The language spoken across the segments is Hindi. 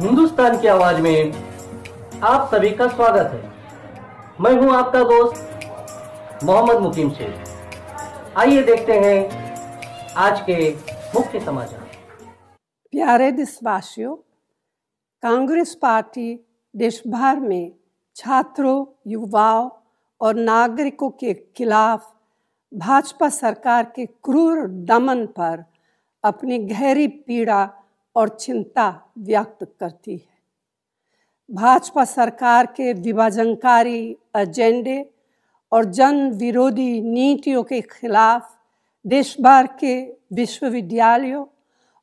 हिंदुस्तान की आवाज में आप सभी का स्वागत है मैं हूं आपका दोस्त मोहम्मद मुकीम शेख आइए देखते हैं आज के मुख्य समाचार प्यारे देशवासियों कांग्रेस पार्टी देश भर में छात्रों युवाओं और नागरिकों के खिलाफ भाजपा सरकार के क्रूर दमन पर अपनी गहरी पीड़ा और चिंता व्यक्त करती है भाजपा सरकार के विभाजनकारी एजेंडे और जन विरोधी नीतियों के खिलाफ देश भर के विश्वविद्यालयों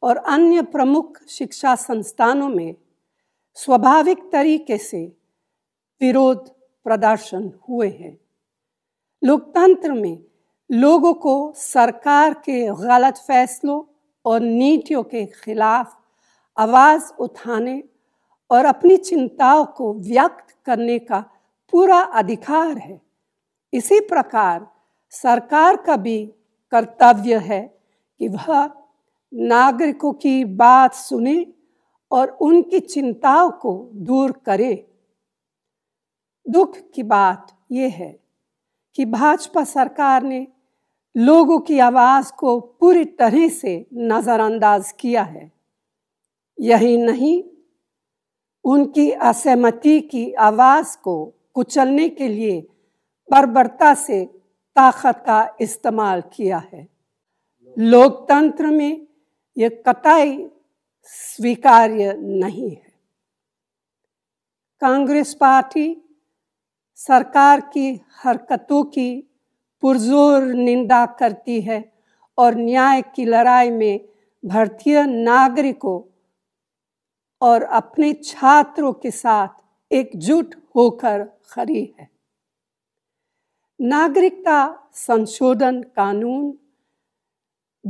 और अन्य प्रमुख शिक्षा संस्थानों में स्वाभाविक तरीके से विरोध प्रदर्शन हुए हैं लोकतंत्र में लोगों को सरकार के गलत फैसलों और नीतियों के खिलाफ आवाज़ उठाने और अपनी चिंताओं को व्यक्त करने का पूरा अधिकार है इसी प्रकार सरकार का भी कर्तव्य है कि वह नागरिकों की बात सुने और उनकी चिंताओं को दूर करे दुख की बात यह है कि भाजपा सरकार ने लोगों की आवाज़ को पूरी तरह से नज़रअंदाज किया है यही नहीं उनकी असहमति की आवाज़ को कुचलने के लिए बर्बरता से ताकत का इस्तेमाल किया है लोकतंत्र में यह कतई स्वीकार्य नहीं है कांग्रेस पार्टी सरकार की हरकतों की पुरजोर निंदा करती है और न्याय की लड़ाई में भारतीय नागरिकों और अपने छात्रों के साथ एकजुट होकर खड़ी है नागरिकता संशोधन कानून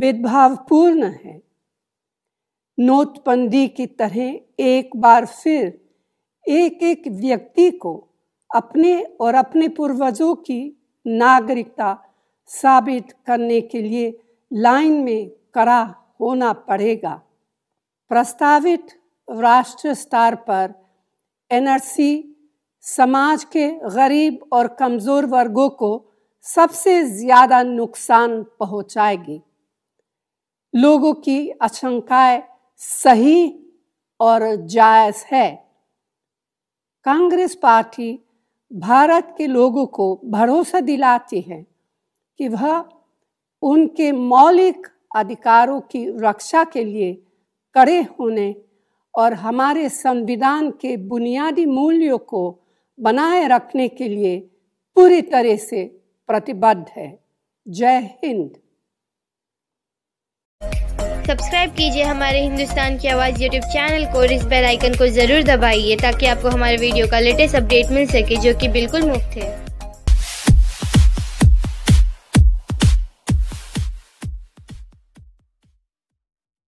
भेदभावपूर्ण है नोटबंदी की तरह एक बार फिर एक एक व्यक्ति को अपने और अपने पूर्वजों की नागरिकता साबित करने के लिए लाइन में करा होना पड़ेगा प्रस्तावित राष्ट्र स्तर पर एनआरसी समाज के गरीब और कमज़ोर वर्गों को सबसे ज़्यादा नुकसान पहुंचाएगी लोगों की आशंकाएं सही और जायज़ है कांग्रेस पार्टी भारत के लोगों को भरोसा दिलाती है कि वह उनके मौलिक अधिकारों की रक्षा के लिए कड़े होने और हमारे संविधान के बुनियादी मूल्यों को बनाए रखने के लिए पूरी तरह से प्रतिबद्ध है जय हिंद सब्सक्राइब कीजिए हमारे हिंदुस्तान की आवाज़ यूट्यूब चैनल को और इस बेल आइकन को ज़रूर दबाइए ताकि आपको हमारे वीडियो का लेटेस्ट अपडेट मिल सके जो कि बिल्कुल मुफ्त है